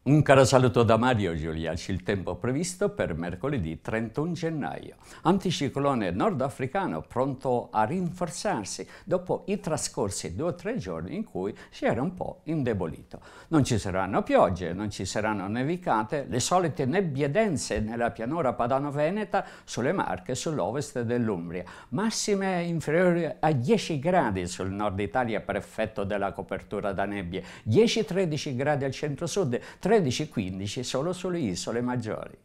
Un caro saluto da Mario Giuliaci, il tempo previsto per mercoledì 31 gennaio. Anticiclone nordafricano pronto a rinforzarsi dopo i trascorsi due o tre giorni in cui si era un po' indebolito. Non ci saranno piogge, non ci saranno nevicate, le solite nebbie dense nella pianura padano-veneta, sulle Marche e sull'ovest dell'Umbria. Massime inferiori a 10 gradi sul nord Italia per effetto della copertura da nebbie, 10-13 gradi al centro-sud, 13 e 15 sono sulle isole maggiori.